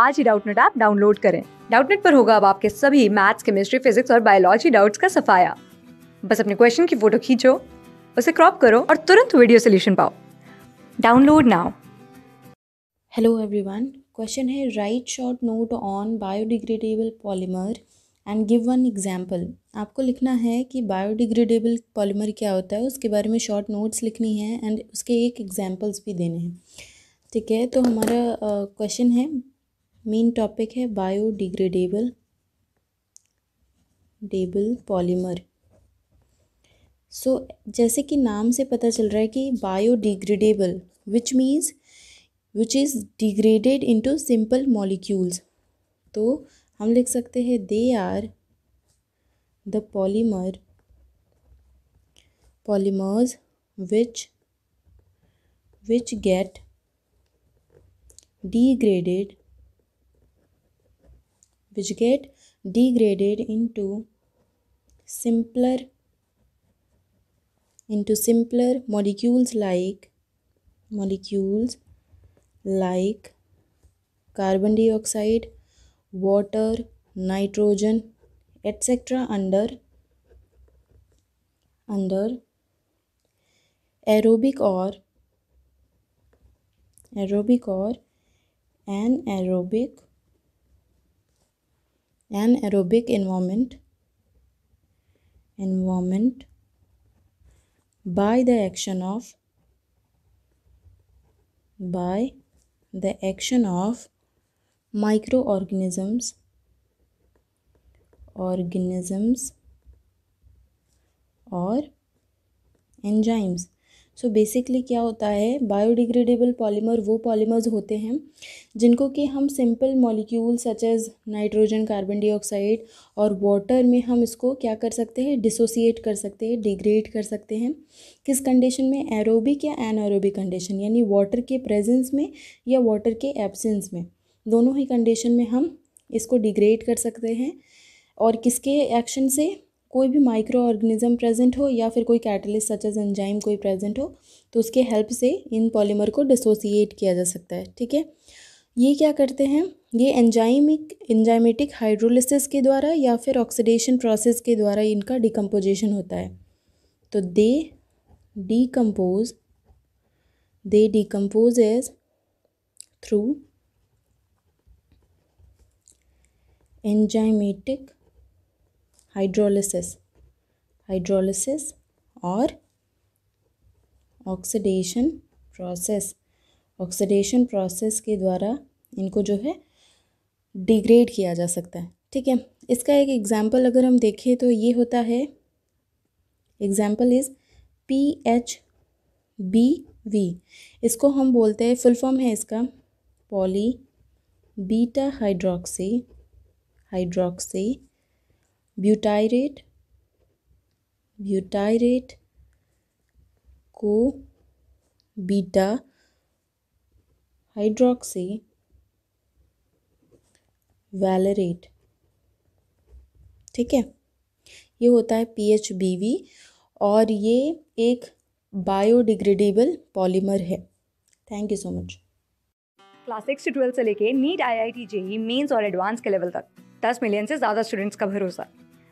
आज ही Doubtnut app download करें डाउटनेट पर होगा अब आपके सभी मैथ्स केमिस्ट्री फिजिक्स और बायोलॉजी डाउट्स का सफाया बस अपने क्वेश्चन की फोटो खींचो उसे क्रॉप करो और तुरंत वीडियो सोल्यूशन पाओ download now hello everyone question है write short note on biodegradable polymer and give one example आपको लिखना है कि बायोडिग्रेडेबल पॉलीमर क्या होता है उसके बारे में शॉर्ट नोट्स लिखनी है एंड उसके एक एग्जाम्पल्स भी देने हैं ठीक है तो हमारा क्वेश्चन है मेन टॉपिक है बायोडिग्रेडेबल डेबल पॉलीमर सो जैसे कि नाम से पता चल रहा है कि biodegradable which means which is degraded into simple molecules तो हम लिख सकते हैं they are the polymer polymers which which get degraded which get degraded into simpler into simpler molecules like molecules like carbon dioxide water nitrogen etc under under aerobic or aerobic or anaerobic an aerobic environment environment by the action of by the action of microorganisms organisms or enzymes so so basically क्या होता है biodegradable polymer वो polymers होते हैं जिनको कि हम simple molecule such as nitrogen carbon dioxide और वाटर में हम इसको क्या कर सकते हैं डिसोसिएट कर सकते हैं डिग्रेड कर सकते हैं किस कंडीशन में एरोबिक या एनारोबिक कंडीशन यानी वाटर के प्रेजेंस में या वाटर के एबसेंस में दोनों ही कंडीशन में हम इसको डिग्रेड कर सकते हैं और किसके एक्शन से कोई भी माइक्रो ऑर्गेनिज्म प्रेजेंट हो या फिर कोई कैटलिस्ट सच एज एंजाइम कोई प्रेजेंट हो तो उसके हेल्प से इन पॉलीमर को डिसोसिएट किया जा सकता है ठीक है ये क्या करते हैं ये एंजाइमिक एंजाइमेटिक हाइड्रोलिसिस के द्वारा या फिर ऑक्सीडेशन प्रोसेस के द्वारा इनका डिकम्पोजिशन होता है तो they decompose they decompose as through enzymatic hydrolysis hydrolysis और ऑक्सीडेशन प्रोसेस ऑक्सीडेशन प्रोसेस के द्वारा इनको जो है डिग्रेड किया जा सकता है ठीक है इसका एक एग्ज़ाम्पल अगर हम देखें तो ये होता है example is P H B V इसको हम बोलते हैं फुल फॉर्म है इसका poly beta hydroxy hydroxy butyrate butyrate co beta hydroxy valerate ठीक है ये होता है पी एच बी वी और ये एक बायोडिग्रेडेबल पॉलीमर है thank you so much class six से ट्वेल्थ से लेके NEET I I T JEE mains और एडवांस के लेवल तक दस मिलियन से ज़्यादा स्टूडेंट्स का भरोसा